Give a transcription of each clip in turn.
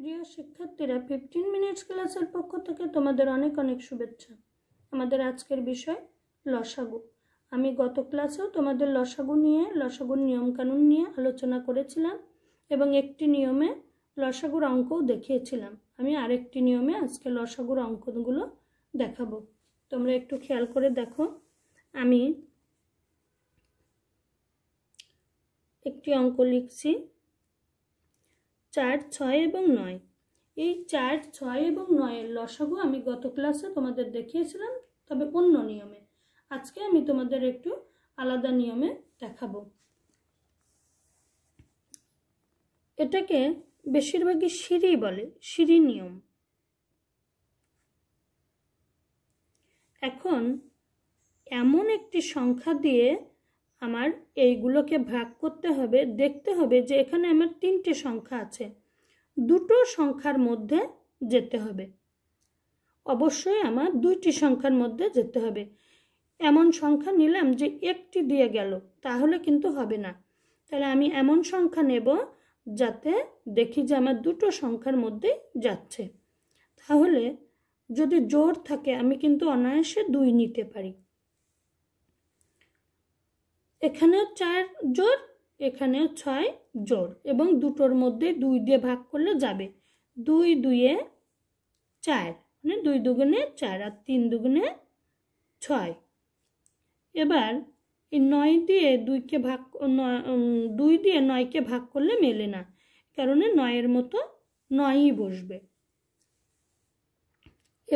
প্রিয় শিক্ষার্থীরা fifteen minutes ক্লাসের পক্ষ থেকে তোমাদের অনেক অনেক শুভেচ্ছা আমাদের আজকের বিষয় লসাগু আমি গত ক্লাসেও তোমাদের লসাগু নিয়ে লসাগুর নিয়মকানুন নিয়ে আলোচনা করেছিলাম এবং একটি নিয়মে লসাগুর অঙ্কও দেখিয়েছিলাম আমি আরেকটি নিয়মে আজকে লসাগুর অঙ্কগুলো দেখাবো তোমরা একটু খেয়াল করে দেখো আমি একটি অঙ্ক লিখছি চার ছয় এবং নয় এই চার ছয় এবং নয়ের লসাগু আমি গত ক্লাসে তোমাদের দেখিয়েছিলাম তবে অন্য নিয়মে আজকে আমি তোমাদের একটু আলাদা নিয়মে দেখাবো এটাকে বেশিরভাগই সিঁড়ি বলে সিঁড়ি নিয়ম এখন এমন একটি সংখ্যা দিয়ে আমার এইগুলোকে ভাগ করতে হবে দেখতে হবে যে এখানে আমার তিনটে সংখ্যা আছে দুটো সংখ্যার মধ্যে যেতে হবে অবশ্যই আমার দুইটি সংখ্যার মধ্যে যেতে হবে এমন সংখ্যা নিলাম যে একটি দিয়ে গেল তাহলে কিন্তু হবে না তাহলে আমি এমন সংখ্যা নেব যাতে দেখি যে আমার দুটো সংখ্যার মধ্যে যাচ্ছে তাহলে যদি জোর থাকে আমি কিন্তু অনায়াসে দুই নিতে পারি এখানেও চার জোর এখানেও ছয় জোর এবং দুটোর মধ্যে দুই দিয়ে ভাগ করলে যাবে দুই দুয়ে চার মানে দুই দুগুণে চার আর তিন দুগুণে ছয় এবার এই নয় দিয়ে দুইকে ভাগ দুই দিয়ে নয়কে ভাগ করলে মেলে না কারণে নয়ের মতো নয়ই বসবে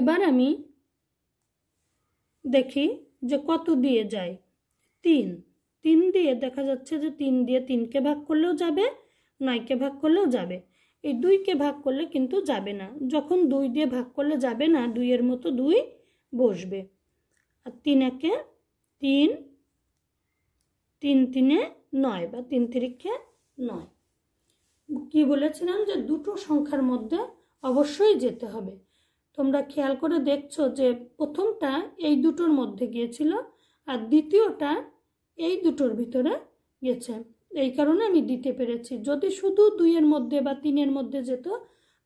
এবার আমি দেখি যে কত দিয়ে যায় তিন তিন দিয়ে দেখা যাচ্ছে যে তিন দিয়ে তিনকে ভাগ করলেও যাবে নয়কে ভাগ করলেও যাবে এই দুইকে ভাগ করলে কিন্তু যাবে না যখন দুই দিয়ে ভাগ করলে যাবে না দুইয়ের মতো দুই বসবে আর তিন একে তিন তিন তিনে নয় বা তিন তিরিক্ষে নয় কি বলেছিলাম যে দুটো সংখ্যার মধ্যে অবশ্যই যেতে হবে তোমরা খেয়াল করে দেখছো যে প্রথমটা এই দুটোর মধ্যে গিয়েছিল আর দ্বিতীয়টা এই দুটোর ভিতরে গেছে এই কারণে আমি দিতে পেরেছি যদি শুধু দুইয়ের মধ্যে বা তিনের মধ্যে যেত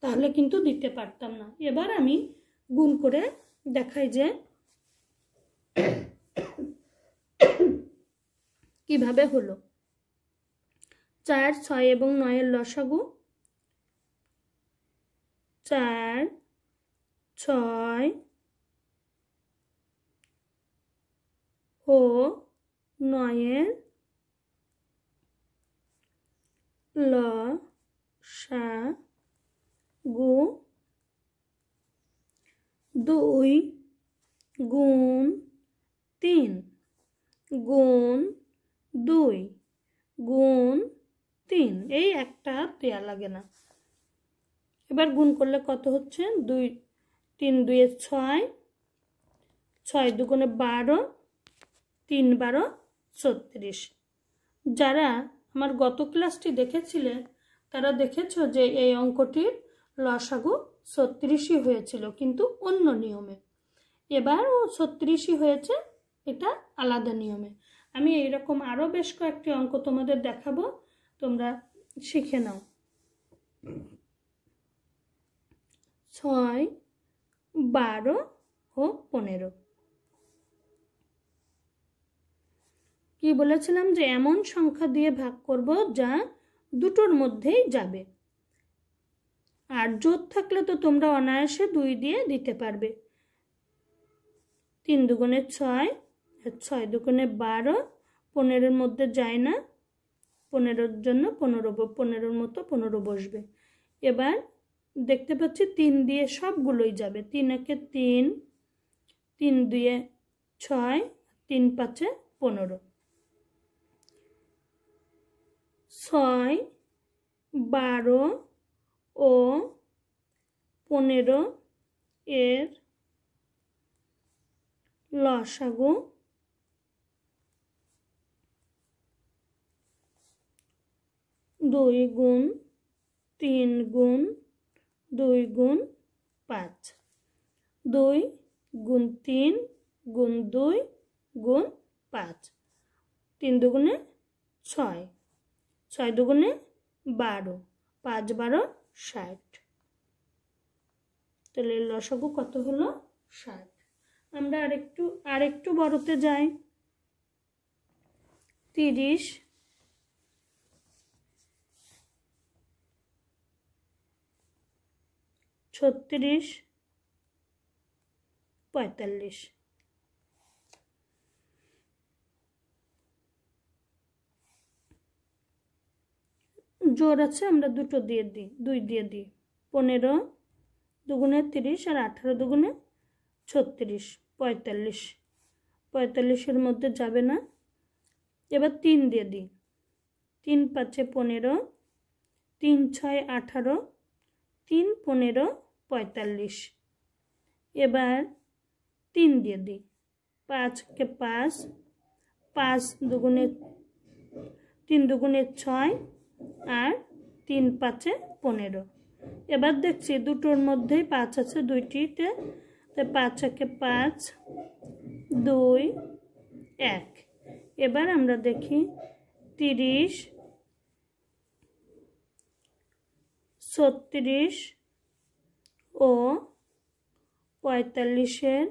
তাহলে কিন্তু দিতে পারতাম না এবার আমি গুণ করে দেখাই যে কিভাবে হলো চার ছয় এবং নয়ের লসাগু চার ছয় ও নয়ের ল সা গু দুই গুণ তিন গুণ দুই গুণ তিন এই একটা দেয়া লাগে না এবার গুণ করলে কত হচ্ছে দুই তিন দুয়ে ছয় ছয় দুগুণে বারো তিন বারো ছত্রিশ যারা আমার গত ক্লাসটি দেখেছিলে তারা দেখেছ যে এই অঙ্কটির লসাগু ছত্রিশই হয়েছিল কিন্তু অন্য নিয়মে এবারও ছত্রিশই হয়েছে এটা আলাদা নিয়মে আমি এইরকম আরও বেশ কয়েকটি অঙ্ক তোমাদের দেখাবো তোমরা শিখে নাও ছয় বারো ও পনেরো কি বলেছিলাম যে এমন সংখ্যা দিয়ে ভাগ করব যা দুটোর মধ্যেই যাবে আর জোর থাকলে তো তোমরা অনায়াসে দুই দিয়ে দিতে পারবে তিন দুগুণে ছয় ছয় দুগুণে বারো পনেরোর মধ্যে যায় না পনেরোর জন্য পনেরো পনেরোর মতো পনেরো বসবে এবার দেখতে পাচ্ছি তিন দিয়ে সবগুলোই যাবে তিন একে তিন তিন দুয়ে ছয় তিন পাঁচে পনেরো ছয় বারো ও পনেরো এর লসাগু দুই গুণ তিন গুণ দুই গুণ পাঁচ দুই গুণ তিন গুণ দুই গুণ পাঁচ তিন দুগুণে ছয় ছয় দুগুণে বারো পাঁচ বারো ষাট তাহলে লসাগু কত হলো ষাট আমরা আরেকটু আরেকটু বড়তে যাই তিরিশ ছত্রিশ পঁয়তাল্লিশ জোর আছে আমরা দুটো দিয়ে দিই দুই দিয়ে দিই পনেরো দুগুণে তিরিশ আর আঠারো দুগুণে ছত্রিশ পঁয়তাল্লিশ পঁয়তাল্লিশের মধ্যে যাবে না এবার তিন দিয়ে দিই তিন পাঁচে পনেরো তিন ছয় আঠারো তিন পনেরো পঁয়তাল্লিশ এবার তিন দিয়ে দিই পাঁচকে পাঁচ পাঁচ দুগুণে তিন দুগুণে ছয় আর তিন পাঁচে পনেরো এবার দেখছি দুটোর মধ্যেই পাঁচ আছে দুইটিতে তো পাঁচ একে পাঁচ দুই এক এবার আমরা দেখি তিরিশ ছত্রিশ ও পঁয়তাল্লিশের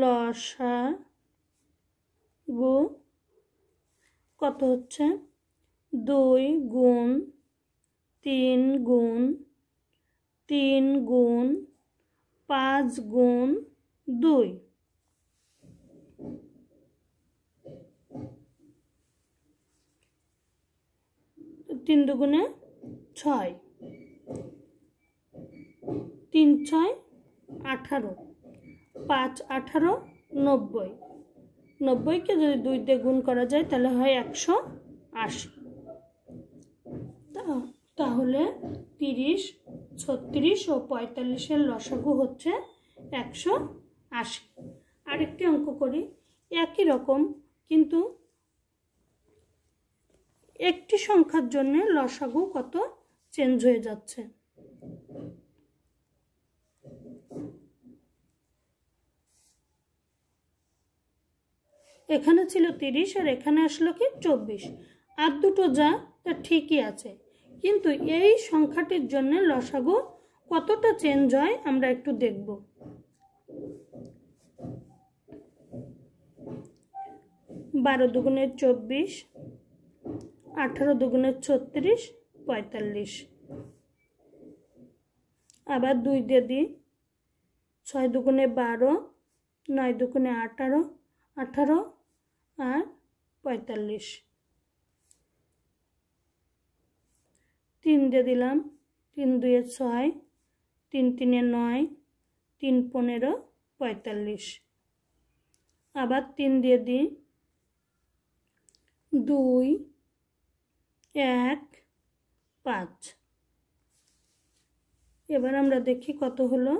লসা গু কত হচ্ছে দুই গুণ তিন গুণ তিন গুণ পাঁচ গুণ দুই তিন দুগুণে ছয় তিন ছয় আঠারো পাঁচ আঠারো নব্বই নব্বইকে যদি দুই দিয়ে গুণ করা যায় তাহলে হয় একশো আশি তাহলে তিরিশ ছত্রিশ ও পঁয়তাল্লিশের লসাগু হচ্ছে একশো আশি আরেকটি অঙ্ক করি একই রকম কিন্তু একটি সংখ্যার জন্য লসাগু কত চেঞ্জ হয়ে যাচ্ছে এখানে ছিল তিরিশ আর এখানে আসলো কি চব্বিশ আর দুটো যা তা ঠিকই আছে কিন্তু এই সংখ্যাটির জন্য লসাগু কতটা চেঞ্জ হয় আমরা একটু দেখব বারো দুগুণের চব্বিশ আঠারো দুগুণের ছত্রিশ পঁয়তাল্লিশ আবার দুই দিয়ে দিই ছয় দুগুণে বারো নয় দুগুণে আঠারো আঠারো আর পঁয়তাল্লিশ তিন দিয়ে দিলাম তিন দুয়ে ছয় তিন তিনে নয় তিন পনেরো পঁয়তাল্লিশ আবার তিন দিয়ে দিই দুই এক পাঁচ এবার আমরা দেখি কত হলো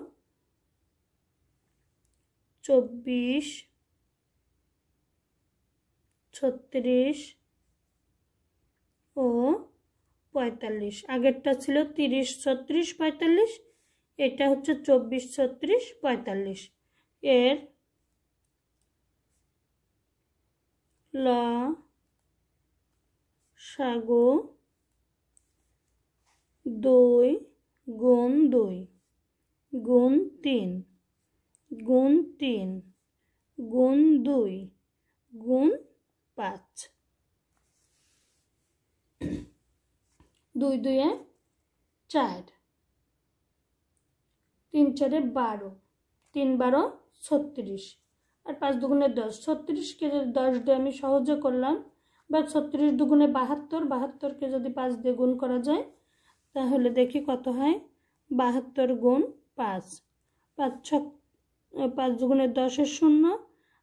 চব্বিশ ছত্রিশ ও পঁয়তাল্লিশ আগেরটা ছিল তিরিশ ছত্রিশ পঁয়তাল্লিশ এটা হচ্ছে চব্বিশ ছত্রিশ পঁয়তাল্লিশ এর ল সাগো দুই গুণ দুই গুণ তিন গুণ তিন গুণ দুই গুণ পাঁচ দুই দুইয়ে চার তিন চারে বারো তিন বারো ছত্রিশ আর পাঁচ দুগুণে দশ ছত্রিশকে যদি দশ দিয়ে আমি সহজে করলাম বা ছত্রিশ দুগুণে বাহাত্তর বাহাত্তরকে যদি পাঁচ দিয়ে গুণ করা যায় তাহলে দেখি কত হয় বাহাত্তর গুণ পাঁচ পাঁচ ছ পাঁচ দুগুণে দশের শূন্য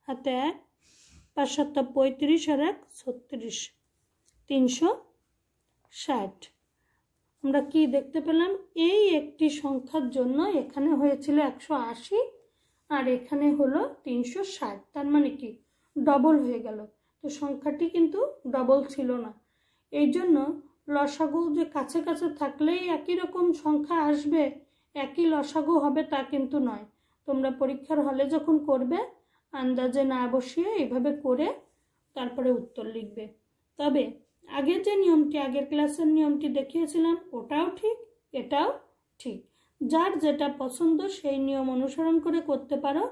হাতে এক পাঁচ সপ্তাহ পঁয়ত্রিশ আর এক ছত্রিশ তিনশো ষাট আমরা কি দেখতে পেলাম এই একটি সংখ্যার জন্য এখানে হয়েছিল একশো আশি আর এখানে হলো তিনশো ষাট তার মানে কি ডবল হয়ে গেল তো সংখ্যাটি কিন্তু ডবল ছিল না এই জন্য লসাগু যে কাছে কাছে থাকলেই একই রকম সংখ্যা আসবে একই লসাগু হবে তা কিন্তু নয় তোমরা পরীক্ষার হলে যখন করবে আন্দাজে না বসিয়ে এভাবে করে তারপরে উত্তর লিখবে তবে আগের যে নিয়মটি আগের ক্লাসের নিয়মটি দেখিয়েছিলাম ওটাও ঠিক এটাও ঠিক যার যেটা পছন্দ সেই নিয়ম অনুসরণ করে করতে পারো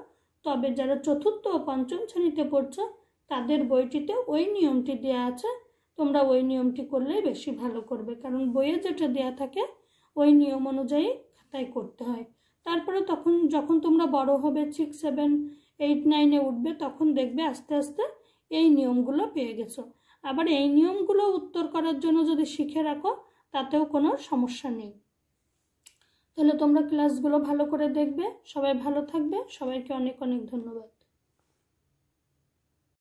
তবে যারা চতুর্থ ও পঞ্চম শ্রেণীতে পড়ছো তাদের বইটিতে ওই নিয়মটি দেয়া আছে তোমরা ওই নিয়মটি করলেই বেশি ভালো করবে কারণ বইয়ে যেটা দেয়া থাকে ওই নিয়ম অনুযায়ী খাতায় করতে হয় তারপরে তখন যখন তোমরা বড় হবে সিক্স সেভেন এইট নাইনে উঠবে তখন দেখবে আস্তে আস্তে এই নিয়মগুলো পেয়ে গেছো আবার এই নিয়মগুলো উত্তর করার জন্য যদি শিখে রাখো তাতেও কোনো সমস্যা নেই তাহলে তোমরা ক্লাসগুলো ভালো করে দেখবে সবাই ভালো থাকবে সবাইকে অনেক অনেক ধন্যবাদ